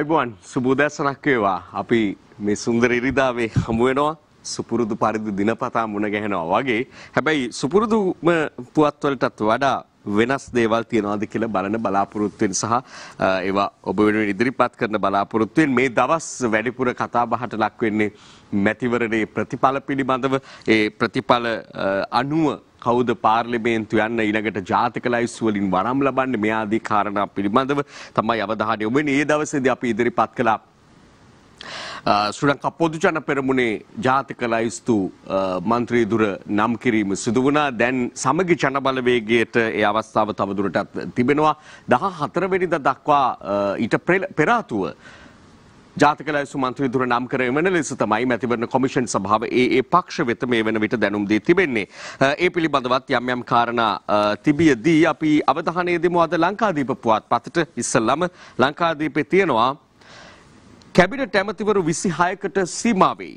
අයිබුවන් සුබෝදෑසනක් වේවා අපි මේ සුන්දර ඉරිදාවේ හමුවෙනවා සුපුරුදු පරිදි දිනපතා මුණ ගැහෙනවා වගේ හැබැයි සුපුරුදුම පුවත්වලටත් වඩා වෙනස් දේවල් තියනවාද කියලා බලන බලාපොරොත්තුවෙන් සහ ඒවා ඔබ වෙනුවෙන් ඉදිරිපත් කරන බලාපොරොත්තුවෙන් මේ දවස් වැඩිපුර කතා බහට ලක් වෙන්නේ මැතිවරණයේ ප්‍රතිඵල පිළිබඳව ඒ ප්‍රතිඵල අනුව කෞද පාර්ලිමේන්තු යන්න ඉනඟට ජාතික ලයිස්වලින් වරම් ලබන්න මේ ආදී කාරණා පිළිබඳව තමයි අවධානය යොමෙන ඒ දවසේදී අපි ඉදිරිපත් කළා ශ්‍රලංකා පොදුජන පෙරමුණේ ජාතික ලයිස්තු මන්ත්‍රීදුර නම් කිරීම සිදු වුණා. දැන් සමගි ජනබලවේගයට ඒ අවස්ථාව තවදුරටත් තිබෙනවා. 14 වෙනිදා දක්වා ඊට පෙර ආතුව ජාතික ලැයිසු මන්ත්‍රීදුර නම් කරේ වෙන ලෙස තමයි මැතිවරණ කොමිෂන් සභාව ඒ ඒ පක්ෂ වෙත මේ වෙන විට දැනුම් දී තිබෙන්නේ. ඒ පිළිබඳවත් යම් යම් කාරණා තිබියදී අපි අවධානය දෙමු අද ලංකාදීප පුවත්පතට ඉස්සෙල්ලම ලංකාදීපේ තියෙනවා කැබිනට් ඇමතිවරු 26කට සීමා වෙයි.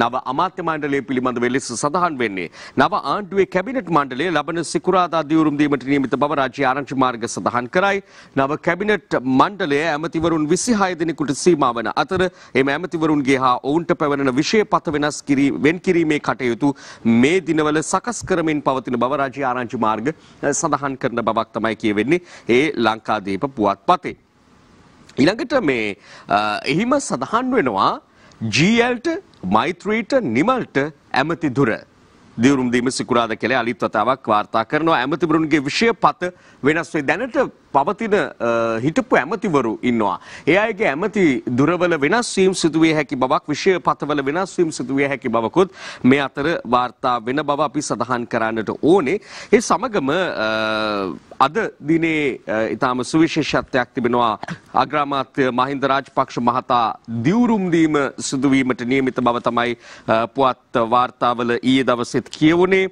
නව අමාත්‍ය මණ්ඩලය පිළිබඳව ලෙස සඳහන් වෙන්නේ. නව ආණ්ඩුවේ කැබිනට් මණ්ඩලය ලබන සිකුරාදා දියුරුම් දීමට නියමිත බව රාජ්‍ය ආරංචි මාර්ග සඳහන් කරයි. නව කැබිනට් මණ්ඩලය ඇමතිවරුන් 26 දිනකට සීමා වන අතර එම ඇමතිවරුන්ගේ හා ඔවුන්ට පැවරෙන විශේෂ පත වෙනස් කිරී වෙන් කිරීමේ කටයුතු මේ දිනවල සකස් කරමින් පවතින බව රාජ්‍ය ආරංචි මාර්ග සඳහන් කරන බවක් තමයි කියවෙන්නේ. ඒ ලංකාදීප පුවත්පතේ. ඊළඟට මේ එහිම සඳහන් වෙනවා ජීඇල්ට මෛත්‍රීට නිමල්ට ඇමති දුර. දිවරුම් දීම සිකුරාද කෙළ අලිත් වතාවක් වාර්තා කරනවා ඇමතිබරුන්ගේ විෂය පත වෙනස්වේ දැනට පවතින හිටපු ඇමතිවරු ඉන්නවා. ඒ අයගේ ඇමති දුරවල වෙනස් වීම් සිදුවේ හැකි බවක් විෂය පතවල වෙනස් වීම් සිදුවේ හැකි බවකුත් මේ අතර වාර්තා වෙන බව අපි සඳහන් කරන්නට ඕනේ. ඒ සමගම අද දිනේ ඉතාම සුවිශේෂත්වයක් තිබෙනවා අග්‍රාමාත්‍ය මහින්ද රාජපක්ෂ මහතා දිවුරුම් දීම සිදුවීමට නියමිත බව තමයි පුවත් වාර්තාවල ඊයේ දවසෙත් කියවුනේ.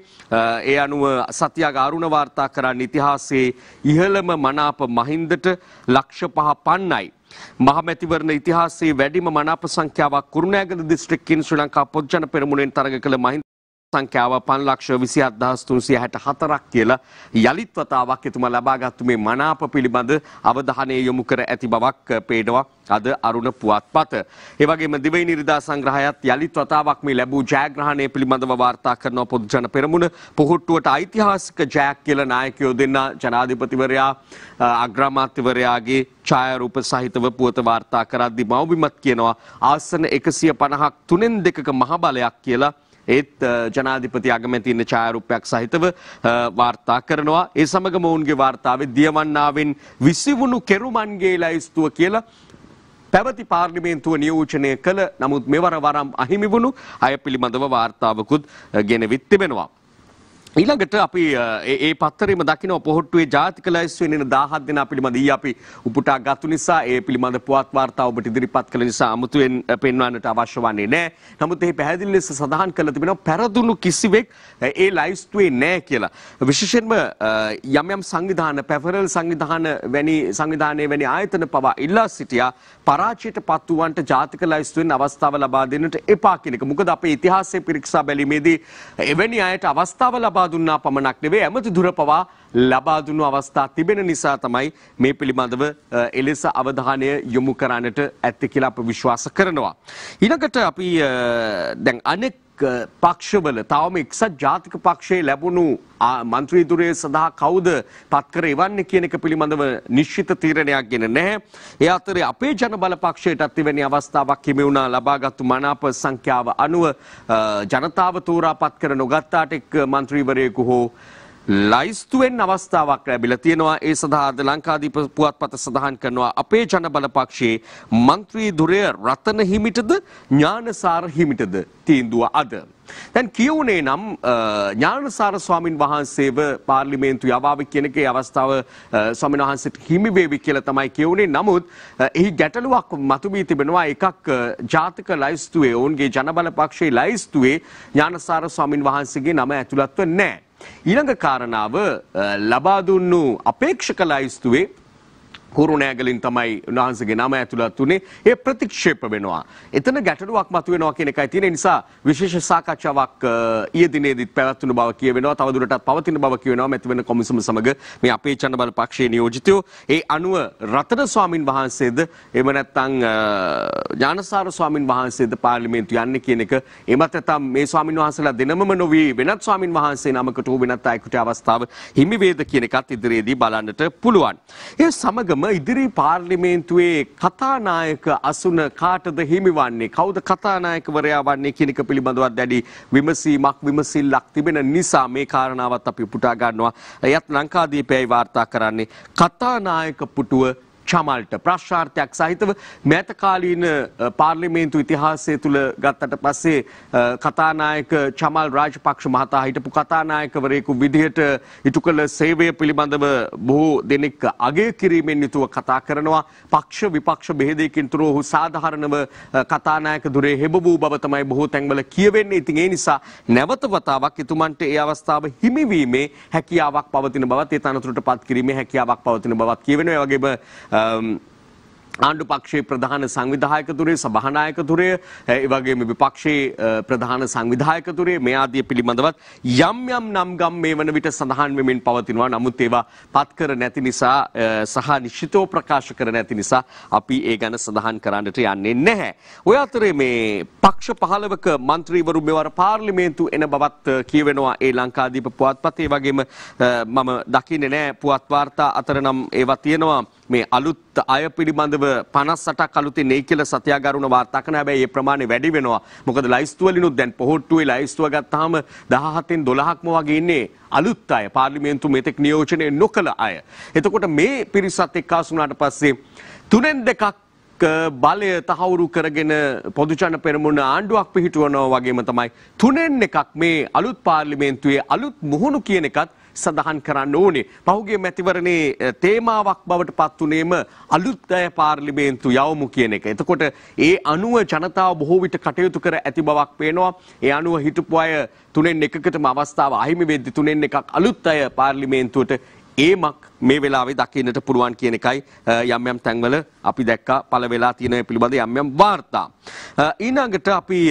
ඒ අනුව සතියාගාරුණ වාර්තා කරන්න ඉතිහාසයේ ඉහළම මනා මනාප මහින්දට ලක්ෂ පහ පන්නයි. මහමැතිවරණ ඉතිහාසේ වැඩිම මනාප සංඛ්‍යාවක් කුරුණෑගල දිස්ත්‍රික්කයෙන් ශ්‍රී ලංකා පොත්ජන පෙරමුණෙන් තරග කළ මහින්ද සංඛ්‍යාව පන්ලක්ෂ විසි අදහස් තුන්සිය හැට හතරක් කියලා යළිත්වතාවක් එතුම ලබාගත්තු මේ මනාප පිළිබඳ අවධානය යොමු කර ඇති බවක් පේනවා අද අරුණ පුවත් පත. ඒවගේම දිවයි නිර්දා සංග්‍රහයත් යළිත් වතාවක් මේ ලැබූ ජයග්‍රහණය පිළිබඳව වාර්තා කරන පොදුජන පෙරමුණ පොහොට්ටුවට ඓතිහාසික ජයක් කියල නායකයෝ දෙන්න ජනාධිපතිවරයා අග්‍රාමාත්‍යවරයාගේ ඡායරූප සහිතව පුවත වාර්තා කරද්දි මවබිමත් කියනවා ආසන එකසිය පණහක් තුනෙන් දෙකක මහබලයක් කියලා ඒත් ජනාධිපති අගමැති ඉන්න ඡායාරූපයක් සහිතව වාර්තා කරනවා. ඒ සමගම ඔවුන්ගේ වාර්තාවේ දියවන්නාවෙන් විසිවුණු කෙරුමන්ගේ ලැයිස්තුව කියලා පැවති පාර්ලිමේන්තුව නියෝජනය කළ නමුත් මෙවර වරම් අහිමි වුණු අය පිළිබඳව වාර්තාවකුත් ගෙනවිත් තිබෙනවා. ඊළඟට අපි ඒ පත්තරෙම දකිනව පොහොට්ටුවේ ජාතික ලැයිස්තුවේ නින 17 දෙනා පිළිබඳ ඊ අපි උපුටා ගත්තු නිසා ඒ පිළිබඳ පුවත් වාර්තා ඔබට ඉදිරිපත් කළ නිසා අමුතුවෙන් පෙන්වන්නට අවශ්‍ය වන්නේ නැහැ. නමුත් එහි පැහැදිලි ලෙස සඳහන් කරලා තිබෙනවා පෙරදුණු කිසිවෙක් ඒ ලැයිස්තුවේ නැහැ කියලා. විශේෂයෙන්ම යම් යම් සංවිධාන, පැෆරල් සංවිධාන වැනි සංවිධානයේ වැනි ආයතන පවා ඉල්ලා සිටියා පරාජයට පත් වූවන්ට ජාතික ලැයිස්තුවෙන් අවස්ථාව ලබා දෙන්නට එපා කියන එක. මොකද අපේ ඉතිහාසයේ පිරික්සා බැලීමේදී එවැනි අයට අවස්ථාව ලබා ලබා දුන්නා පමණක් නෙවෙයි ඇමති දුර පවා ලබා දුන්නු අවස්ථා තිබෙන නිසා තමයි මේ පිළිබඳව එලෙස අවධානය යොමු කරන්නට ඇත්තේ කියලා අප විශ්වාස කරනවා. ඊළඟට අපි දැන් අනෙක් පක්ෂවල තවම එක්සත් ජාතික පක්ෂයේ ලැබුණු මන්ත්‍රීදුරය සඳහා කවුද පත්කර එවන්න කියන එක පිළිබඳව නිශ්චිත තීරණයක් ගෙන නැහැ. ඒ අතරේ අපේ ජන බල පක්ෂයටත් එවැනි අවස්ථාවක් හිමි වුණා ලබාගත්තු මනාප සංඛ්‍යාව අනුව ජනතාව තෝරා පත්කර නොගත්තාට එක් මන්ත්‍රීවරයෙකු හෝ ලයිස්තුවෙන් අවස්ථාවක් ලැබිලා තියෙනවා ඒ සඳහා ලංකාදීප පුවත්පත සඳහන් කරනවා අපේ ජන බල පක්ෂයේ മന്ത്രി දුරය රතන හිමිටද ඥානසාර හිමිටද තීන්දුව අද දැන් කියවුනේ නම් ඥානසාර ස්වාමින් වහන්සේව පාර්ලිමේන්තු යවාවි කියන එකේ අවස්ථාව ස්වාමීන් වහන්සේට හිමි වේවි කියලා තමයි කියවුනේ. නමුත් එහි ගැටලුවක් මතුවී තිබෙනවා. එකක් ජාතික ලයිස්තුවේ ඔවුන්ගේ ජනබල පක්ෂයේ ලයිස්තුවේ ඥානසාර ස්වාමින් වහන්සේගේ නම ඇතුළත්ව නැහැ. ඊළඟ කාරණාව ලබා දුන්නු අපේක්ෂක ලයිස්තුවේ කුරුණෑගලින් තමයි උන්වහන්සගේ නම ඇතුළත් වුණේ ඒ ප්‍රතික්ෂේප වෙනවා. එතන ගැටලුවක් මතුවෙනවා කියන එකයි තියෙන නිසා විශේෂ සාකච්ඡාවක් ඊයේ දිනේදීත් පැවැත්වුණු බව කියවෙනවා. තවදුරටත් පවතින බව කියවෙනවා. මෙතිවෙන කොමිසම සමග මේ අපේ චන්න බල පක්ෂයේ නියෝජිතයෝ ඒ අනුව රතන ස්වාමින් වහන්සේද එහෙම නැත්නම් ඥානසාර ස්වාමින් වහන්සේද පාර්ලිමේන්තු යන්නේ කියන එක එමත් නැත්නම් මේ ස්වාමින් වහන්සේලා දෙනමම නොවි වෙනත් ස්වාමින් වහන්සේ නමකට හෝ වෙනත් අයෙකුට අවස්ථාව හිමි වේද කියන එකත් ඉදිරියේදී බලන්නට පුළුවන්. ඒ සමගම දැන්වීම ඉදිරි පාර්ලිමේන්තුවේ කතානායක අසුන කාටද හිමිවන්නේ කවුද කතානායකවරයා වන්නේ කියන එක පිළිබඳවත් දැඩි විමසීමක් විමසිල්ලක් තිබෙන නිසා මේ කාරණාවත් අපි උපුටා ගන්නවා. එයත් ලංකාදීපයයි වාර්තා කරන්නේ කතානායක පුටුව චමල්ට ප්‍රශ්ාර්ථයක් සහිතව මෑතකාලීන පාර්ලිමේන්තු ඉතිහාසය තුළ ගත්තට පස්සේ කතානායක චමල් රාජපක්ෂ මහතා හිටපු කතානායකවරයෙකු විදිහට ඉටු කළ සේවය පිළිබඳව බොහෝ දෙනෙක් අගේ කිරීමෙන් යුතුව කතා කරනවා පක්ෂ විපක්ෂ බෙහෙදයකින් තුර ඔහු සාධහරණව කතානායක දුරේ හෙබ වූ බව තමයි බොහෝ තැන්වල කියවෙන්නේ ඉතින් ඒ නිසා නැවත වතාවක් එතුමන්ට ඒ අවස්ථාව හිමිවීමේ හැකියාවක් පවතින බවත් ඒ තනතුරට පත් කිරීමේ හැකියාවක් පවතින බවත් කියවෙනවා ඒ වගේම Um, ආණ්ඩු පක්ෂයේ ප්‍රධාන සංවිධායකතුරේ සභානායකතුරේ ඒ වගේම විපක්ෂයේ ප්‍රධාන සංවිධායකතුරේ මේ ආදී පිළිබඳවත් යම් යම් නම් ගම් මේ වන විට සඳහන් වෙමින් පවතිනවා. නමුත් ඒවා පත් කර නැති නිසා සහ නිශ්චිතව ප්‍රකාශ කර නැති නිසා අපි ඒ ගැන සඳහන් කරන්නට යන්නේ නැහැ. ඔය අතරේ මේ පක්ෂ 15ක മന്ത്രിවරු මෙවර පාර්ලිමේන්තු එන බවත් කියවෙනවා ඒ ලංකාදීප පුවත්පතේ. ඒ වගේම මම දකින්නේ නැහැ පුවත් වාර්තා අතරනම් ඒවා තියෙනවා. මේ අලුත් අය පිළිබඳව 58ක් අලුතින් නේ කියලා සත්‍යාගරුණ වාර්තා කරන හැබැයි ඒ ප්‍රමාණය වැඩි වෙනවා. මොකද ලයිස්තු වලිනුත් දැන් පොහොට්ටුවේ ලයිස්තුව ගත්තාම 17න් 12ක්ම වගේ ඉන්නේ අලුත් අය පාර්ලිමේන්තු මෙතෙක් නියෝජනය නොකළ අය. එතකොට මේ පිරිසත් එක්කාසුනාට පස්සේ තුනෙන් දෙකක් බලය තහවුරු කරගෙන පොදුජන පෙරමුණ ආණ්ඩුවක් පිහිටුවනවා වගේම තමයි තුනෙන් එකක් මේ අලුත් පාර්ලිමේන්තුවේ අලුත් මුහුණු කියන එකත් සඳහන් කරන්න ඕනේ. පහුගේ මැතිවරණේ තේමාවක් බවට පත්වනේම අලුත්තෑ පාර්ලිමේන්තු යවමු කියන එක. එතකොට ඒ අනුව ජනතාව බොහෝ විට කටයුතු කර ඇති බවක් පේනවා. ඒ අනුව හිටපු අය තුනෙන් එකකටම අවස්ථාව අහිමි වෙද්දි තුනෙන් එකක් අලුත් අය පාර්ලිමේන්තුවට ඒමක් මේ වෙලාවේ දකින්නට පුළුවන් කියන එකයි යම් යම් තැන්වල අපි දැක්කා පළ වෙලා තියෙන පිළිබඳ යම් යම් වාර්තා. ඊළඟට අපි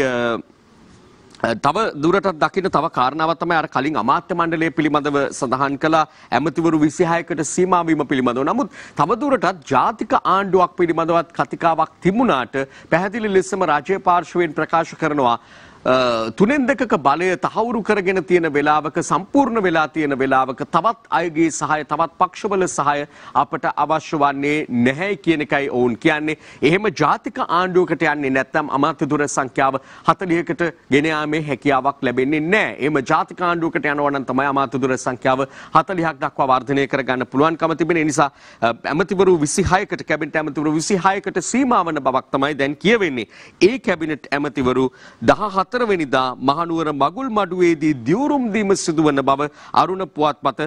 තව දුරටත් දකින තව කාරණාවත්තම අර කලින් අමාත්‍ය මණ්ඩලය පිළිබඳව සඳහන් කලා ඇමතිවරු විසිහයකට සීමාවීම පිළිබඳව. නමුත් තවදුරටත් ජාතික ආණ්ඩුවක් පිළිබඳවත් කතිකාවක් තිබුණාට පැහැදිලි ලෙසම රජය පාර්ශවයෙන් ප්‍රකාශ කරනවා. තුනෙන් දෙකක බලය තහවුරු කරගෙන තියෙන වෙලාවක සම්පූර්ණ වෙලා තියෙන වෙලාවක තවත් අයගේ සහය තවත් පක්ෂවල සහය අපට අවශ්‍ය වන්නේ නැහැ කියන එකයි ඔවුන් කියන්නේ. එහෙම ජාතික ආණ්ඩුවකට යන්නේ නැත්නම් අමාත්‍යදුර සංඛ්‍යාව 40කට ගෙන යාමේ හැකියාවක් ලැබෙන්නේ නැහැ. එහෙම ජාතික ආණ්ඩුවකට යනවා නම් තමයි අමාත්‍යදුර සංඛ්‍යාව 40ක් දක්වා වර්ධනය කරගන්න පුළුවන්කම තිබෙන නිසා ඇමතිවරු 26කට කැබිනට් ඇමතිවරු 26කට සීමා වන බවක් තමයි දැන් කියවෙන්නේ. ඒ කැබිනට් ඇමතිවරු 17 හතර වෙනිදා මහනුවර මගුල් මඩුවේදී දියුරුම් දීම සිදුවන බව අරුණ පුවත්පත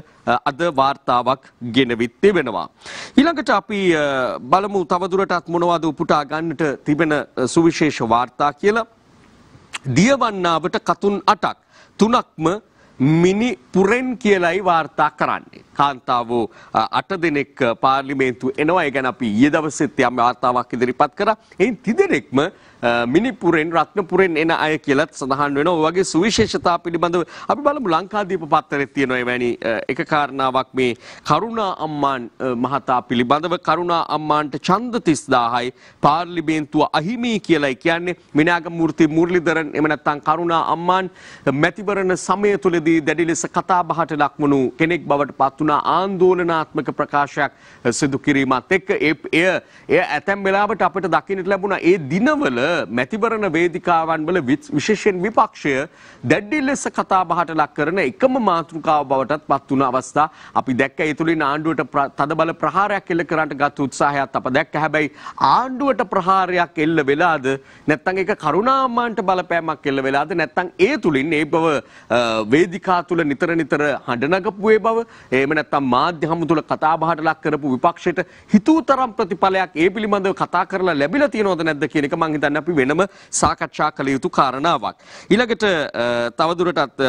අද වාර්තාවක් ගෙනවිත් තිබෙනවා. ඊළඟට අපි බලමු තවදුරටත් මොනවද උපුටා ගන්නට තිබෙන සුවිශේෂ වාර්තා කියලා. දියවන්නාවට කතුන් අටක් තුනක්ම මිනි පුරෙන් කියලයි වාර්තා කරන්නේ. කාන්තාවෝ අට දෙනෙක් පාර්ලිමේන්තු එනවා ඒ ගැන අපි ඊයේ දවසෙත් යම් වාර්තාවක් ඉදිරිපත් කරා. එයින් තිදෙනෙක්ම මිනිපුරෙන් රත්නපුරෙන් එන අය කියලත් සඳහන් වෙන ඔවගේ සුවිශේෂතා පිළිබඳව අපි බලමු ලංකාදීප පත්තරෙත් තියෙනවා වැනි එක කාරණාවක් මේ කරුණා අම්මාන් මහතා පිළිබඳව කරුණා අම්මාන්ට ඡන්ද 30000යි පාර්ලිමේන්තුව අහිමි කියලායි කියන්නේ මිනාග මූර්ති මුරලිදරන් එම නැත්නම් කරුණා අම්මාන් මැතිවරණ සමය තුලදී දැඩි ලෙස කතාබහට ලක්වුණු කෙනෙක් බවට පත් වුණා ආందోලනාත්මක ප්‍රකාශයක් සිදු කිරීමත් එක්ක එය එය ඇතැම් වෙලාවට අපිට දකින්නට ලැබුණා ඒ දිනවල මැතිවරණ වේදිකාවන් වල විශේෂයෙන් විපක්ෂය දැඩි ලෙස කතාබහට ලක් කරන එකම මාතෘකාව බවටත් පත් වුණ අවස්ථා අපි දැක්ක ඒ තුලින් ආණ්ඩුවට තදබල ප්‍රහාරයක් එල්ල කරන්නට ගත් උත්සාහයත් අප දැක්ක හැබැයි ආණ්ඩුවට ප්‍රහාරයක් එල්ල වෙලාද නැත්නම් ඒක කරුණාම්මාන්ට බලපෑමක් එල්ල වෙලාද නැත්නම් ඒ තුලින් ඒ බව වේදිකා තුල නිතර නිතර හඬනගපු ඒ බව එහෙම නැත්නම් මාධ්‍ය හමු තුල කතාබහට ලක් කරපු විපක්ෂයට හිතූ තරම් ප්‍රතිඵලයක් ඒ පිළිබඳව කතා කරලා ලැබිලා තියෙනවද නැද්ද කියන එක මං හිතන්නේ ගන්න අපි වෙනම සාකච්ඡා කළ යුතු කාරණාවක්. ඊළඟට තවදුරටත්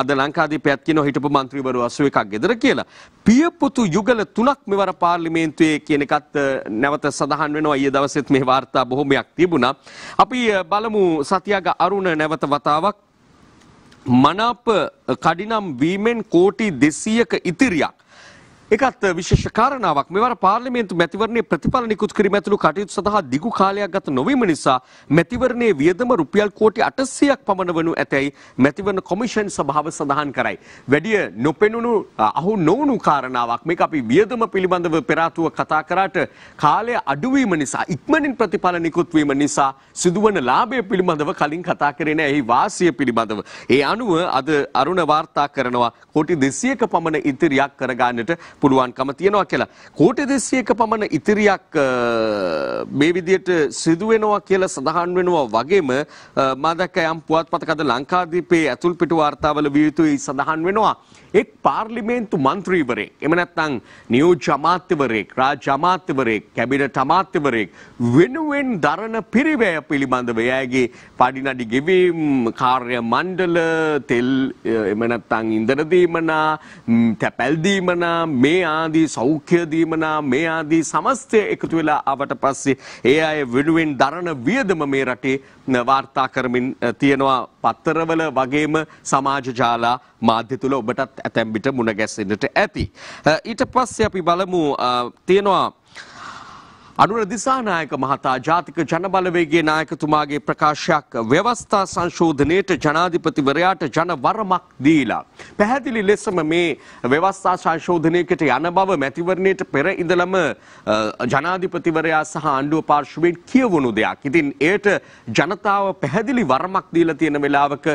අද ලංකාදීපයත් කියන හිටපු මන්ත්‍රීවරු 81ක් ගෙදර කියලා. පියපොතු යුගල තුනක් මෙවර පාර්ලිමේන්තුවේ කියන එකත් නැවත සඳහන් වෙනවා. ඊයේ දවසෙත් මේ වාර්තා බොහොමයක් තිබුණා. අපි බලමු සතියාග අරුණ නැවත වතාවක් මනාප කඩිනම් වීමෙන් කෝටි 200ක ඉතිරියක් එකත් විශේෂ කාරණාවක් මෙවර පාර්ලිමේන්තු මැතිවරණයේ ප්‍රතිඵල නිකුත් කිරීම ඇතුළු කටයුතු සඳහා දිගු කාලයක් ගත නොවීම නිසා මැතිවරණයේ වියදම රුපියල් කෝටි 800ක් පමණ වනු ඇතැයි මැතිවරණ කොමිෂන් සභාව සඳහන් කරයි. වැඩිය නොපෙනුණු අහු නොවුණු කාරණාවක් මේක අපි වියදම පිළිබඳව පෙරාතුව කතා කරාට කාලය අඩුවීම නිසා ඉක්මනින් ප්‍රතිඵල නිකුත් වීම නිසා සිදුවන ලාභය පිළිබඳව කලින් කතා කරේ නැහැ. එහි වාසිය පිළිබඳව. ඒ අනුව අද අරුණ වාර්තා කරනවා කෝටි 200ක පමණ ඉතිරියක් කරගන්නට පුළුවන්කම තියෙනවා කියලා. කෝටි 200ක පමණ ඉතිරියක් මේ විදිහට සිදු වෙනවා කියලා සඳහන් වෙනවා වගේම මා දැක්ක යම් පුවත්පතක අද ලංකාදීපයේ ඇතුල් පිට වාර්තාවල විය යුතුයි සඳහන් වෙනවා. එක් පාර්ලිමේන්තු මන්ත්‍රීවරයෙක් එහෙම නැත්නම් නියෝජ්‍ය අමාත්‍යවරයෙක් රාජ්‍ය අමාත්‍යවරයෙක් කැබිනට් අමාත්‍යවරයෙක් වෙනුවෙන් දරන පිරිවැය පිළිබඳව එයාගේ පඩිනඩි ගෙවීම් කාර්ය මණ්ඩල තෙල් එහෙම නැත්නම් ඉන්ධන දීමනා තැපැල් දීමනා මේ මේ ආදී සෞඛ්‍ය දීමනා මේ ආදී සමස්තය එකතු වෙලා ආවට පස්සේ ඒ අය වෙනුවෙන් දරන වියදම මේ රටේ වාර්තා කරමින් තියෙනවා පත්තරවල වගේම සමාජ ජාලා මාධ්‍ය තුල ඔබටත් ඇතැම් විට මුණ ගැසෙන්නට ඇති. ඊට පස්සේ අපි බලමු තියෙනවා අනුර දිසානායක මහතා ජාතික ජනබලවේගේ නායකතුමාගේ ප්‍රකාශයක් ව්‍යවස්ථා සංශෝධනයට ජනාධිපතිවරයාට ජනවරමක් දීලා. පැහැදිලි ලෙසම මේ ව්‍යවස්ථා සංශෝධනයකට යන බව මැතිවරණයට පෙර ඉඳලම ජනාධිපතිවරයා සහ ආණ්ඩුව පාර්ශවෙන් කියවුණු දෙයක්. ඉතින් එයට ජනතාව පැහැදිලි වරමක් දීලා තියෙන වෙලාවක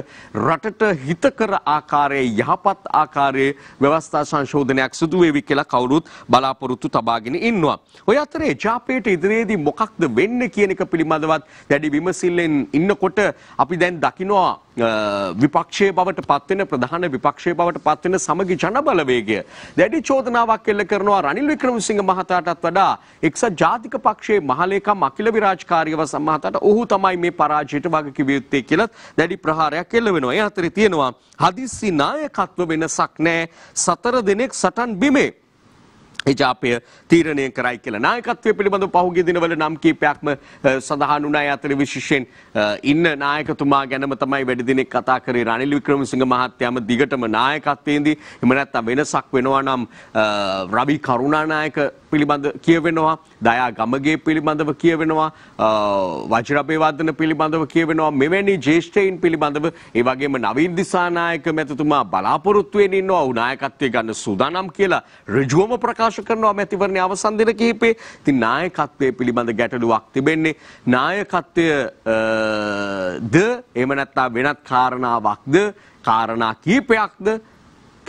රටට හිතකර ආකාරයේ යහපත් ආකාරයේ ව්‍යවස්ථා සංශෝධනයක් සිදු වේවි කියලා කවුරුත් බලාපොරොත්තු තබාගෙන ඉන්නවා. ඔය අතරේ ජාපේ අපේට ඉදිරියේදී මොකක්ද වෙන්නේ කියන එක පිළිබඳවත් දැඩි විමසිල්ලෙන් ඉන්නකොට අපි දැන් දකිනවා විපක්ෂයේ බවට පත්වෙන ප්‍රධාන විපක්ෂයේ බවට පත්වෙන සමගි ජනබලවේගය දැඩි චෝදනාවක් එල්ල කරනවා රනිල් වික්‍රමසිංහ මහතාටත් වඩා එක්සත් ජාතික පක්ෂයේ මහලේකම් අකිල විරාජකාරීව සම්මහතාට ඔහු තමයි මේ පරාජයට වගකිව යුත්තේ කියලා දැඩි ප්‍රහාරයක් එල්ල වෙනවා. ඒ අතරේ තියෙනවා හදිස්සි නායකත්ව වෙනසක් නැහැ. සතර දිනක් සටන් බිමේ ජාපය තීරණය කරයි කියලා නායකත්වය පිළිබඳ පහුගිය දිනවල නම් කීපයක්ම සඳහන් වුණා අතර විශේෂයෙන් ඉන්න නායකතුමා ගැනම තමයි වැඩි දිනෙක කතා කරේ රනිල් වික්‍රමසිංහ මහත්තයාම දිගටම නායකත්වයේදී එහෙම නැත්නම් වෙනසක් වෙනවා නම් රවි කරුණානායක පිළිබඳ කියවෙනවා දයා ගමගේ පිළිබඳව කියවෙනවා වජිරබේ වර්ධන පිළිබඳව කියවෙනවා මෙවැනි ජේෂ්ඨයින් පිළිබඳව ඒ වගේම නවීන් දිසානායක මැතිතුමා බලාපොරොත්තු වෙමින් ඉන්නවා උනායකත්වයේ ගන්න සූදානම් කියලා ඍජුවම ප්‍රකාශ ප්‍රකාශ කරනවා මැතිවරණය අවසන් දින කිහිපේ. ඉතින් නායකත්වයේ පිළිබඳ ගැටලුවක් තිබෙන්නේ. නායකත්වය ද එහෙම නැත්නම් වෙනත් කාරණාවක්ද? කාරණා කීපයක්ද?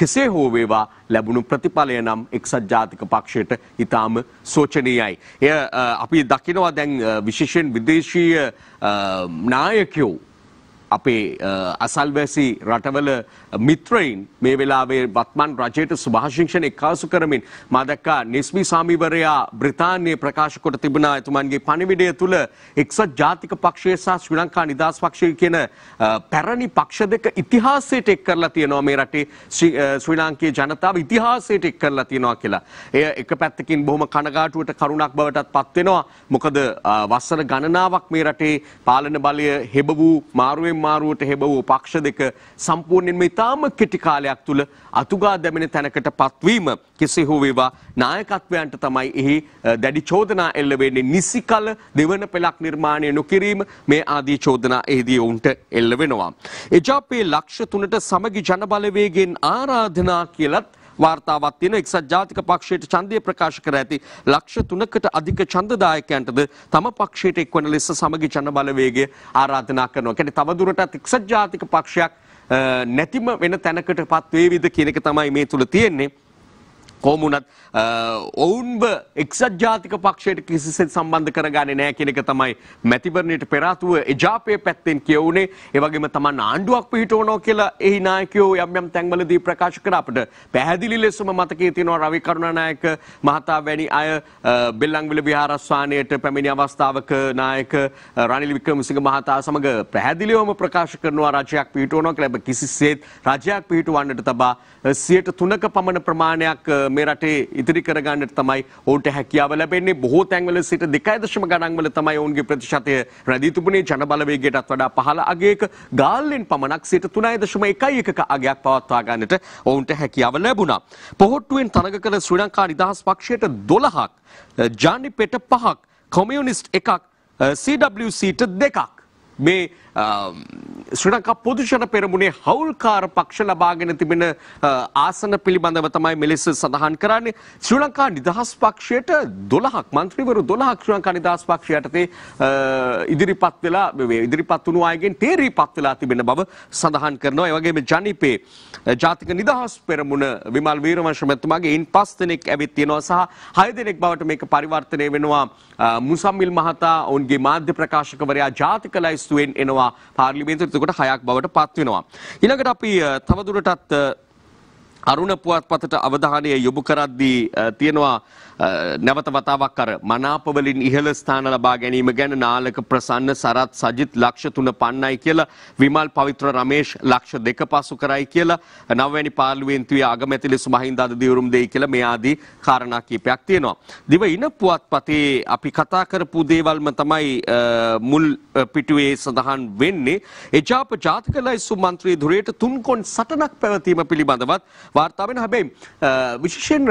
කෙසේ හෝ වේවා ලැබුණු ප්‍රතිඵලය නම් එක්සත් ජාතික පක්ෂයට ඉතාම සෝචනීයයි. එය අපි දකිනවා දැන් විශේෂයෙන් විදේශීය නායකයෝ අපේ අසල්වැසි රටවල මිත්‍රයින් මේ වෙලාවේ වත්මන් රජයට සුභාශිංෂණ එක්කාසු කරමින් මා දැක්කා නිස්මි සාමිවරයා බ්‍රිතාන්‍යයේ ප්‍රකාශ කොට තිබුණා එතුමන්ගේ පණිවිඩය තුල එක්සත් ජාතික පක්ෂය සහ ශ්‍රී ලංකා නිදහස් පක්ෂය කියන පැරණි පක්ෂ දෙක ඉතිහාසයට එක් කරලා තියෙනවා මේ රටේ ශ්‍රී ලාංකීය ජනතාව ඉතිහාසයට එක් කරලා තියෙනවා කියලා. එය එක පැත්තකින් බොහොම කනගාටුවට කරුණක් බවටත් පත් වෙනවා. මොකද වසර ගණනාවක් මේ රටේ පාලන බලය හෙබ වූ මාරුවෙන් මාරුවට හෙබ වූ පක්ෂ දෙක සම්පූර්ණයෙන්ම ඉතා ඉතාම කෙටි කාලයක් තුළ අතුගා දැමෙන තැනකට පත්වීම කෙසේ හෝ වේවා නායකත්වයන්ට තමයි එහි දැඩි චෝදනා එල්ල වෙන්නේ නිසි කල දෙවන පෙළක් නිර්මාණය නොකිරීම මේ ආදී චෝදනා එහිදී ඔවුන්ට එල්ල වෙනවා. එජාපයේ ලක්ෂ තුනට සමගි ජනබලවේගෙන් ආරාධනා කියලත් වාර්තාවත් තියෙන එක්සත් ජාතික පක්ෂයට ඡන්දය ප්‍රකාශ කර ඇති ලක්ෂ තුනකට අධික ඡන්දදායකයන්ටද තම පක්ෂයට එක්වන ලෙස සමගි ජනබලවේගය ආරාධනා කරනවා. කියන්නේ තවදුරටත් එක්සත් ජාතික පක්ෂයක් නැතිම වෙන තැනකට පත් වේවිද කියන එක තමයි මේ තුල තියෙන්නේ. කොහොමුණත් ඔවුන්ව එක්සත් ජාතික පක්ෂයට කිසිසෙත් සම්බන්ධ කරගන්නේ නැහැ කියන එක තමයි මැතිවරණයට පෙර ආතුව එජාපයේ පැත්තෙන් කියවුනේ. ඒ වගේම තමන් ආණ්ඩුවක් පිහිටවනවා කියලා එහි නායකයෝ යම් යම් තැන්වලදී ප්‍රකාශ කර අපිට පැහැදිලි ලෙසම මතකයේ තියෙනවා රවි කරුණානායක මහතා වැනි අය බෙල්ලන්විල විහාරස්ථානයට පැමිණි අවස්ථාවක නායක රනිල් වික්‍රමසිංහ මහතා සමග පැහැදිලිවම ප්‍රකාශ කරනවා රජයක් පිහිටවනවා කියලා. කිසිසේත් රජයක් පිහිටවන්නට තබා 103ක පමණ ප්‍රමාණයක් මේ රටේ ඉතිරි කරගන්නට තමයි ඔවුන්ට හැකියාව ලැබෙන්නේ බොහෝ තැන්වල සිට දෙකයි දශම ගණන්වල තමයි ඔවුන්ගේ ප්‍රතිශතය රැඳී තිබුණේ ජනබලවේගයටත් වඩා පහළ අගයක ගාල්ලෙන් පමණක් සිට තුනයි දශම එකයි එකක අගයක් පවත්වා ගන්නට ඔවුන්ට හැකියාව ලැබුණා. පොහොට්ටුවෙන් තරඟ කළ ශ්‍රී ලංකා නිදහස් පක්ෂයට දොළහක් ජානි පෙට පහක් කොමියුනිස්ට් එකක් CWCට දෙකක් මේ ශ්‍රී ලංකා පොදුජන පෙරමුණේ හවුල්කාර පක්ෂ ලබාගෙන තිබෙන ආසන පිළිබඳව තමයි මෙලෙස සඳහන් කරන්නේ. ශ්‍රී ලංකා නිදහස් පක්ෂයට 12ක් മന്ത്രിවරු 12ක් ශ්‍රී ලංකා නිදහස් පක්ෂය යටතේ ඉදිරිපත් වෙලා ඉදිරිපත් වුණු අයගෙන් තේරීපත් වෙලා තිබෙන බව සඳහන් කරනවා. ඒ වගේම ජනීපේ ජාතික නිදහස් පෙරමුණ විමල් වීරවංශ මහත්මයාගේ ඉන් 5 දෙනෙක් ඇවිත් තියෙනවා සහ 6 දෙනෙක් බවට මේක පරිවර්තනය වෙනවා. මුසම්මිල් මහතා ඔවුන්ගේ මාධ්‍ය ප්‍රකාශකවරයා ජාතික ලයිස්තුවෙන් එනවා පාර්ලිමේන්තුවට එතකොට හයක් බවට පත් වෙනවා. ඊළඟට අපි තවදුරටත් අරුණ පුවත්පතට අවධානය යොමු කරද්දී තියෙනවා නැවත වතාවක් අර මනාපවලින් ඉහළ ස්ථාන ලබා ගැනීම ගැන නාලක ප්‍රසන්න සරත් සජිත් ලක්ෂ තුන පන්නයි කියලා විමල් පවිත්‍ර රමේෂ් ලක්ෂ දෙක පසු කරයි කියලා නවවැනි පාර්ලිමේන්තුවේ අගමැති ලෙස මහින්දාද දියුරුම් දෙයි කියලා මේ ආදී කාරණා කීපයක් තියෙනවා. දිවයින පුවත්පතේ අපි කතා කරපු දේවල්ම තමයි මුල් පිටුවේ සඳහන් වෙන්නේ එජාප ජාතික ලයිස්සු මන්ත්‍රී ධුරයට තුන්කොන් සටනක් පැවතීම පිළිබඳවත් වාර්තාාවෙන් හැබැයි විශෂයෙන්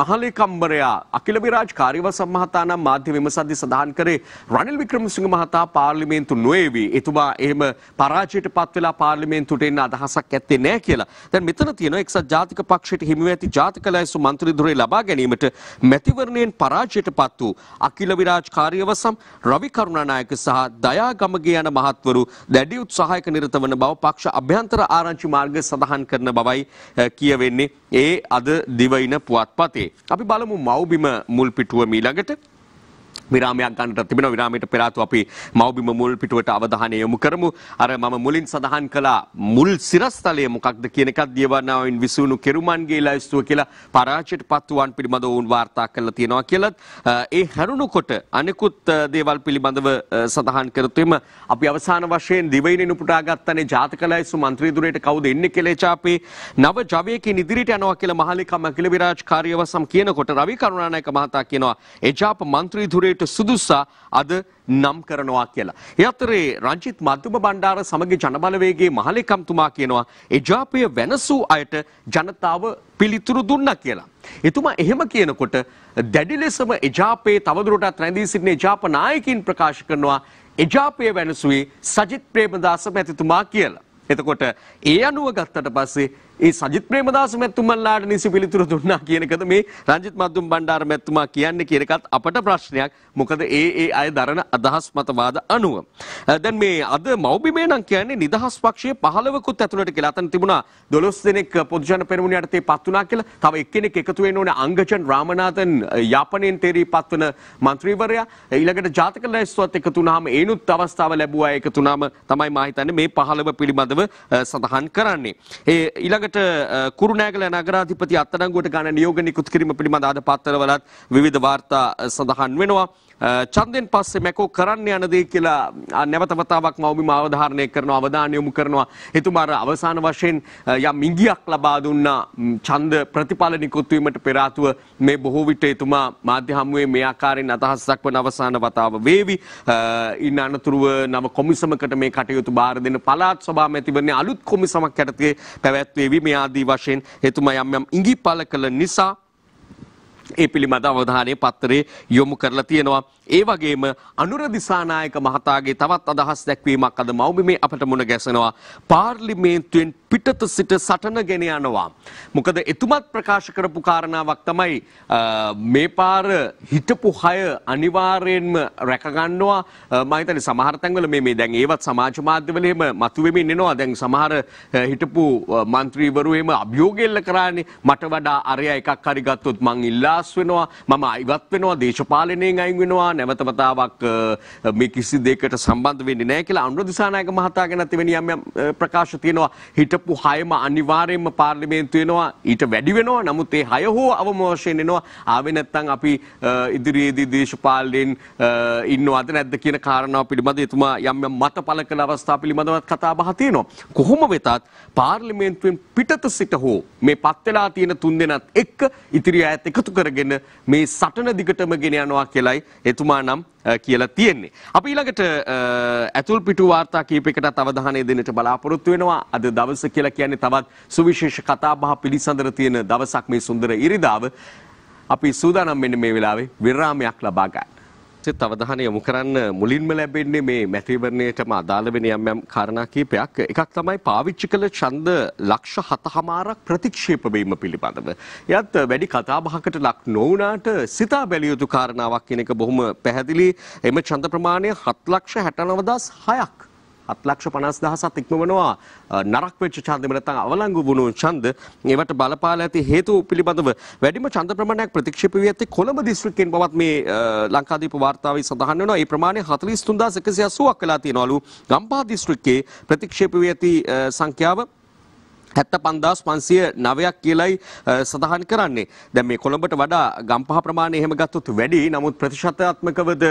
මහලේකම්බරයා අකිලවිරාජ් කාරිව සම්මහතානම් මාධ්‍ය විමසද්දි සඳහන් කරේ රනිල් වික්‍රමසිංහ මහතා පාර්ලිමේන්තු නොයවී එතුමා එහෙම පරාජයට පත්වෙලා පාර්ලිමේන්තුට එන්න අදහසක් ඇත්තේ නෑ කියලා දැන් මෙතන තියෙන එක්සත් ජාතික පක්ෂයට හිමිව ඇති ජාතික ලැයිසු මන්ත්‍රීදුරේ ලබා ගැනීමට මැතිවරණයෙන් පරාජයට පත් වූ අකිලවිරාජ් කාරියවසම් රවි කරුණානායක සහ දයා ගමගේ යන මහත්වරු දැඩි උත්සාහයක නිරත වන බව පක්ෂ අභ්‍යන්තර ආරංචි මාර්ග සඳහන් කරන බවයි කියවෙන්නේ ඒ අද දිවයින පුවත්පතේ. අපි බලමු මව්බිම මුල් පිටුව මීළඟට විරාමයක් ගන්නට තිබෙන විරාමයට පෙර ආතු අපි මව්බිම මුල් පිටුවට අවධානය යොමු කරමු. අර මම මුලින් සඳහන් කළා මුල් සිරස්තලය මොකක්ද කියන එකත් දියවන්නාවෙන් විසුණු කෙරුමන්ගේ ලැයිස්තුව කියලා පරාජයට පත් වූවන් පිළිබඳව වුන් වාර්තා කරලා තියෙනවා කියලත් ඒ හැරුණුකොට අනෙකුත් දේවල් පිළිබඳව සඳහන් කරතුෙම අපි අවසාන වශයෙන් දිවයිනේ නුපුටා ගත්තනේ ජාතක ලැයිස්තු മന്ത്രിදුරේට කවුද එන්නේ කියලා එචාපේ නව ජවයකින් ඉදිරියට යනවා කියලා මහලිකම අකිල විරාජ් කාර්යවසම් කියනකොට රවි කරුණානායක මහතා කියනවා එචාප മന്ത്രിදුරේට විදියට සුදුසා අද නම් කරනවා කියලා. ඒ අතරේ රංජිත් මධුම බණ්ඩාර සමග ජනබලවේගයේ මහලේකම්තුමා කියනවා එජාපය වෙනසූ අයට ජනතාව පිළිතුරු දුන්නා කියලා. එතුමා එහෙම කියනකොට දැඩි ලෙසම එජාපයේ තවදුරටත් රැඳී සිටින එජාප නායකින් ප්‍රකාශ කරනවා එජාපය වෙනසුවේ සජිත් ප්‍රේමදාස මැතිතුමා කියලා. එතකොට ඒ අනුව ගත්තට පස්සේ ඒ සජිත් ප්‍රේමදාස මැතිතුමන්ලාට නිසි පිළිතුරු දුන්නා කියන එකද මේ රංජිත් මද්දුම් බණ්ඩාර මැතිතුමා කියන්නේ කියන එකත් අපට ප්‍රශ්නයක්. මොකද ඒ ඒ අය දරන අදහස් මතවාද අනුව. දැන් මේ අද මෞබිමේ නම් කියන්නේ නිදහස් පක්ෂයේ 15කුත් ඇතුළට කියලා. අතන තිබුණා 12 දෙනෙක් පොදු ජන පෙරමුණ යටතේ පත් වුණා කියලා. තව එක්කෙනෙක් එකතු වෙන්න ඕනේ අංගචන් රාමනාథන් යාපනයෙන් තේරී පත් වෙන മന്ത്രിවරයා. ඊළඟට ජාතක ලැයිස්තුවත් එකතු වුණාම ඒනුත් අවස්ථාව ලැබුවා එකතු වුණාම තමයි මා හිතන්නේ මේ 15 පිළිබඳව සඳහන් කරන්නේ. ඒ ඊළඟ එකට කුරුණෑගල නගරාධිපති අත්අඩංගුවට ගන්න නියෝග නිකුත් කිරීම පිළිබඳ අද පත්තරවලත් විවිධ වාර්තා සඳහන් වෙනවා. චන්දෙන් පස්සේ මැකෝ කරන්න යන දේ කියලා නැවතවතාවක් මවමිම අවධාරණය කරනවා අවධානය යොමු කරනවා. එතුමාර අවසාන වශයෙන් යම් ඉඟියක් ලබා දුන්නා ඡන්ද ප්‍රතිඵල නිකුත් වීමට පෙර ආතුව මේ බොහෝ විට එතුමා මාධ්‍ය හමුවේ මේ ආකාරයෙන් අදහස් දක්වන අවසාන වතාව වේවි. ඉන් අනතුරුව නව කොමිසමකට මේ කටයුතු බාර දෙන පළාත් සභා මැතිවරණයේ අලුත් කොමිසමක් යටතේ පැවැත්වේවි මේ ආදී වශයෙන් එතුමා යම් යම් ඉඟි පළ කළ නිසා ඒ පිළිබඳ අවධානය පත්තරේ යොමු කරලා තියෙනවා. ඒ වගේම අනුර දිසානායක මහතාගේ තවත් අදහස් දැක්වීමක් අද මව්බිමේ අපට මුණ ගැසෙනවා. පාර්ලිමේන්තුවෙන් පිටත සිට සටන ගෙන යනවා. මොකද එතුමත් ප්‍රකාශ කරපු කාරණාවක් තමයි මේ පාර හිටපු හය අනිවාර්යෙන්ම රැකගන්නවා. මම හිතන්නේ සමහර තැන්වල මේ මේ දැන් ඒවත් සමාජ මාධ්‍යවල එහෙම මතුවෙමින් එනවා. දැන් සමහර හිටපු മന്ത്രിවරු එහෙම අභියෝග එල්ල කරානේ මට වඩා අරයා එකක් හරි ගත්තොත් මං ඉල්ලා වෙනස් වෙනවා මම ඉවත් වෙනවා දේශපාලනයෙන් අයින් වෙනවා නැවත වතාවක් මේ කිසි දෙයකට සම්බන්ධ වෙන්නේ නැහැ කියලා අනුර දිසානායක මහතා ගැනත් එවැනි යම් යම් ප්‍රකාශ තියෙනවා හිටපු හයම අනිවාර්යයෙන්ම පාර්ලිමේන්තු වෙනවා ඊට වැඩි වෙනවා නමුත් ඒ හය හෝ අවම වශයෙන් එනවා ආවේ නැත්නම් අපි ඉදිරියේදී දේශපාලනයෙන් ඉන්නවද නැද්ද කියන කාරණාව පිළිබඳ එතුමා යම් යම් මත පළ කළ අවස්ථා පිළිබඳවත් කතා බහ තියෙනවා කොහොම වෙතත් පාර්ලිමේන්තුවෙන් පිටත සිට හෝ මේ පත් වෙලා තියෙන තුන්දෙනත් එක්ක ඉතිරි අයත් එකතු කරගෙන කරගෙන මේ සටන දිගටම ගෙන යනවා කියලයි එතුමා නම් කියලා තියෙන්නේ. අපි ඊළඟට ඇතුල් පිටු වාර්තා කීපයකටත් අවධානය දෙන්නට බලාපොරොත්තු වෙනවා. අද දවස කියලා කියන්නේ තවත් සුවිශේෂ කතා බහ පිළිසඳර තියෙන දවසක් මේ සුන්දර ඉරිදාව. අපි සූදානම් වෙන්නේ මේ වෙලාවේ විරාමයක් ලබා ගන්න. සිත අවධානය යොමු කරන්න මුලින්ම ලැබෙන්නේ මේ මැතිවරණයටම අදාළ වෙන යම් යම් කාරණා කීපයක්. එකක් තමයි පාවිච්චි කළ ඡන්ද ලක්ෂ 7හමාරක් ප්‍රතික්ෂේප වීම පිළිබඳව. එයත් වැඩි කතාබහකට ලක් නොවුනාට සිතා බැලිය යුතු කාරණාවක් කියන එක බොහොම පැහැදිලි. එම ඡන්ද ප්‍රමාණය 7 ලක්ෂ 69600ක් 7 ලක්ෂ 50000ක් ඉක්මවනවා. නරක් වෙච්ච ඡන්දෙම නැත්නම් අවලංගු වුණු ඡන්ද ඒවට බලපාලා ඇති හේතු පිළිබඳව වැඩිම ඡන්ද ප්‍රමාණයක් ප්‍රතික්ෂේප වී ඇත්තේ කොළඹ දිස්ත්‍රික්කයෙන් බවත් මේ ලංකාදීප වාර්තාවේ සඳහන් වෙනවා. ඒ ප්‍රමාණය 43180ක් වෙලා තියෙනවලු. ගම්පහ දිස්ත්‍රික්කයේ ප්‍රතික්ෂේප වී ඇති සංඛ්‍යාව 1 හැත්ත පන්දස් පන්සිය නවයක් කියලයි සඳහන් කරන්නේ දැ මේ කොළඹට වඩා ගම්පහ ප්‍රමාණය එහෙම ගත්තුත් වැඩි නමුත් ප්‍රතිශතයත්මකවද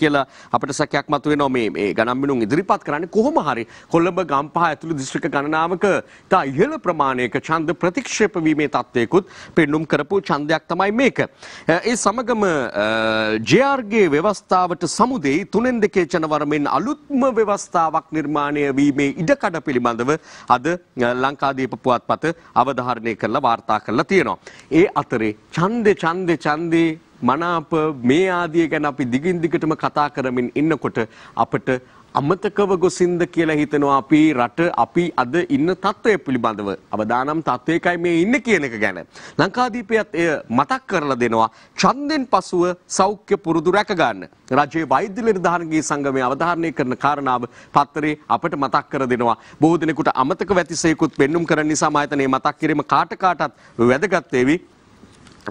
කියලා අපට සැකයක් මතුවේ නො මේ ගනම්මිනුම් ඉදිරිපත් කරන්නේ කොහොම හරි කොළඹ ගම්පහ ඇතුළු දිශ්‍රික ගණනාවක තා ඉහල ප්‍රමාණයක චන්ද ප්‍රතික්ෂේප වීමේ තත්ත්වයකුත් පෙන්නුම් කරපු චන්දයක් තමයි මේක. ඒ සමගම ජයාර්ගේ ව්‍යවස්ථාවට සමුදේ තුනෙන් දෙකේ ජනවරමෙන් අලුත්ම ව්‍යවස්ථාවක් නිර්මාණය වීමේ ඉඩකඩ පිළිබඳව අද ලංකාදී ලියපු පුවත්පත අවධාරණය කරලා වාර්තා කරලා තියෙනවා. ඒ අතරේ ඡන්දේ ඡන්දේ ඡන්දේ මනාප මේ ආදිය ගැන අපි දිගින් දිගටම කතා කරමින් ඉන්නකොට අපිට අමතකව ගොසින්ද කියලා හිතනවා අපි රට අපි අද ඉන්න තත්ත්වය පිළිබඳව අවදානම් තත්ත්වයකයි මේ ඉන්න කියන එක ගැන. ලංකාදීපයත් එය මතක් කරලා දෙනවා ඡන්දෙන් පසුව සෞඛ්‍ය පුරුදු රැක ගන්න. රජයේ වෛද්‍ය නිර්ධාරණගේ සංගමය අවධාරණය කරන කාරණාව පත්‍රයේ අපට මතක් කර දෙනවා. බොහෝ දිනෙකට අමතක වැතිසයකුත් පෙන්눔 කරන නිසා මා හිතන්නේ මතක් කිරීම කාට කාටත් වැදගත් වේවි.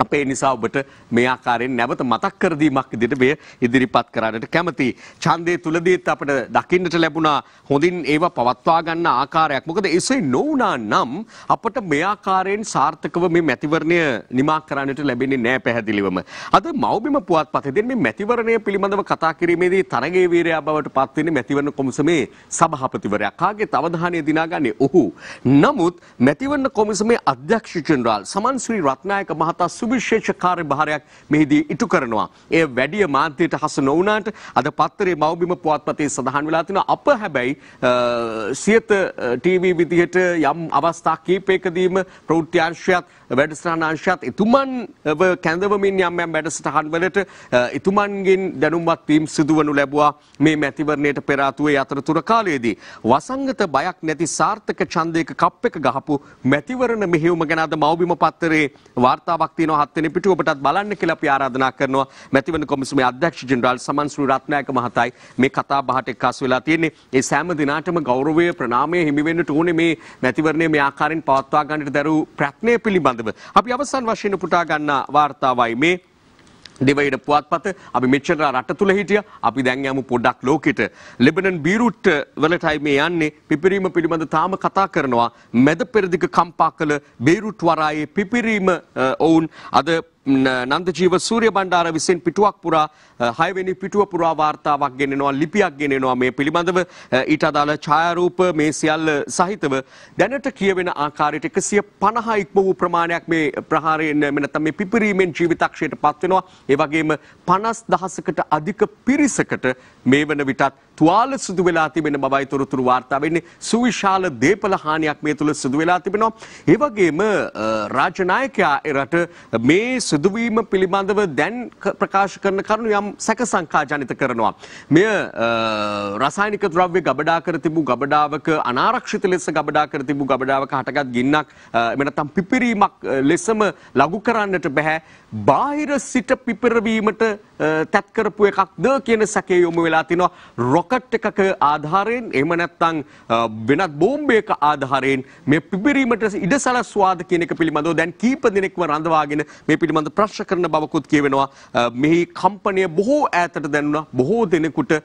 අපේ නිසා ඔබට මේ ආකාරයෙන් නැවත මතක් කර දීමක් විදිහට මෙය ඉදිරිපත් කරන්නට කැමතියි. ඡන්දේ තුලදීත් අපිට දකින්නට ලැබුණා හොඳින් ඒවා පවත්වා ගන්න ආකාරයක්. මොකද එසේ නොවුණා නම් අපට මේ ආකාරයෙන් සාර්ථකව මේ මැතිවරණය නිමා කරන්නට ලැබෙන්නේ නැහැ පැහැදිලිවම. අද මෞබිම පුවත්පතේදී මේ මැතිවරණය පිළිබඳව කතා කිරීමේදී තරගයේ වීරයා බවට පත් වෙන්නේ මැතිවරණ කොමිසමේ සභාපතිවරයා. කාගේ අවධානය දිනාගන්නේ ඔහු. නමුත් මැතිවරණ කොමිසමේ අධ්‍යක්ෂ ජෙනරාල් සමන්ශ්‍රී රත්නායක මහතා සුවිශේෂ කාර්යභාරයක් මෙහිදී ඉටු කරනවා. එය වැඩි මාධ්‍යයට හසු නොවුනාට අද පත්තරේ මව්බිම පුවත්පතේ සඳහන් වෙලා තිනවා අප හැබැයි සියත ටීවී විදිහට යම් අවස්ථා කීපයකදීම ප්‍රවෘත්ති අංශයත් වැඩසටහන අංශයත් එතුමන්ව කැඳවමින් යම් යම් වැඩසටහන් වලට එතුමන්ගෙන් දැනුම්වත් වීම් සිදුවනු ලැබුවා මේ මැතිවරණයට පෙර ආතුවේ අතරතුර කාලයේදී වසංගත බයක් නැති සාර්ථක ඡන්දයක කප් එක ගහපු මැතිවරණ මෙහෙයුම ගැන අද මව්බිම පත්තරේ වාර්තාවක් තියෙනවා තියෙනවා හත් වෙනි පිටුව ඔබටත් බලන්න කියලා අපි ආරාධනා කරනවා මැතිවරණ කොමිසමේ අධ්‍යක්ෂ ජෙනරාල් සමන් ශ්‍රී රත්නායක මහතායි මේ කතා බහට එක්කාසු වෙලා තියෙන්නේ. ඒ සෑම දිනාටම ගෞරවය ප්‍රණාමය හිමි වෙන්නට ඕනේ මේ මැතිවරණය මේ ආකාරයෙන් පවත්වා ගන්නට දරූ ප්‍රඥය පිළිබඳව. අපි අවසන් වශයෙන් පුටා ගන්නා වාර්තාවයි මේ දෙවයිට පුවත්පත අපි මෙච්චරා රට තුළ හිටිය අපි දැන් යමු පොඩක් ලෝකෙට ලෙබනන් බීරුට් වලටයි මේ යන්නේ පිපිරීම පිළිබඳ තාම කතා කරනවා මැද පෙරදිග කම්පා කළ බේරුට් වරායේ පිපිරීම ඔවුන් අද නන්දජීව සූරිය බණ්ඩාර විසින් පිටුවක් පුරා හයවෙනි පිටුව පුරා වාර්තාවක් ගෙනෙනවා ලිපියක් ගෙනෙනවා මේ පිළිබඳව ඊට අදාළ ඡායාරූප මේ සියල්ල සහිතව දැනට කියවෙන ආකාරයට 150 ඉක්ම වූ ප්‍රමාණයක් මේ ප්‍රහාරයෙන් නැත්නම් මේ පිපිරීමෙන් ජීවිතක්ෂයට පත් වෙනවා ඒ වගේම 50000කට අධික පිරිසකට මේ වන විටත් තුවාල සිදු වෙලා තිබෙන බවයි තොරතුරු වාර්තා වෙන්නේ සුවිශාල දේපල හානියක් මේ තුල සිදු වෙලා තිබෙනවා ඒ වගේම රාජනායකයා රට මේ සිදුවීම පිළිබඳව දැන් ප්‍රකාශ කරන කරුණු යම් සැක සංකා ජනිත කරනවා. මෙය රසායනික ද්‍රව්‍ය ගබඩා කර තිබූ ගබඩාවක අනාරක්ෂිත ලෙස ගබඩා කර තිබූ ගබඩාවක හටගත් ගින්නක් එමෙ නැත්නම් පිපිරීමක් ලෙසම ලඝු කරන්නට බෑ. බාහිර සිට පිපිරවීමට තැත් කරපු එකක්ද කියන සැකේ යොමු වෙලා තිනවා රොකට් එකක ආධාරයෙන් එහෙම නැත්නම් වෙනත් බෝම්බයක ආධාරයෙන් මේ පිපිරීමට ඉඩ සලස්වාද කියන එක පිළිබඳව දැන් කීප දිනක්ම රඳවාගෙන මේ පිළිබඳ ප්‍රශ්න කරන බවකුත් කියවෙනවා මෙහි කම්පනය බොහෝ ඈතට දැනුණා බොහෝ දිනෙකට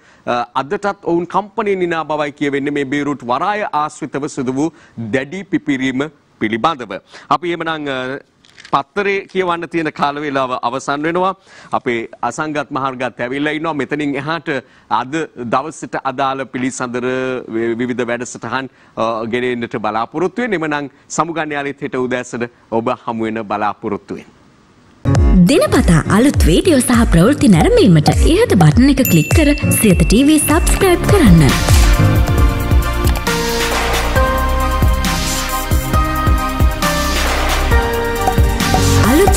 අදටත් ඔවුන් කම්පණය නිනා බවයි කියවෙන්නේ මේ බීරුට් වරාය ආශ්‍රිතව සිදු වූ දැඩි පිපිරීම පිළිබඳව. අපි එමනං පත්තරේ කියවන්න තියෙන කාලවේලාව අවසන් වෙනවා. අපේ අසංගත් මහර්ගත් ඇවිල්ලා ඉන්නවා. මෙතනින් එහාට අද දවසට අදාළ පිළිසඳර විවිධ වැඩසටහන් ගෙනෙන්නට බලාපොරොත්තු වෙන. එමනම් සමුගන්යාලෙත් හෙට උදෑසන ඔබ හමු වෙන බලාපොරොත්තු වෙනවා. දිනපතා අලුත් වීඩියෝ සහ ප්‍රවෘත්ති නැරඹීමට ඉහත බටන එක ක්ලික් කර සියත TV සබස්ක්‍රයිබ් කරන්න.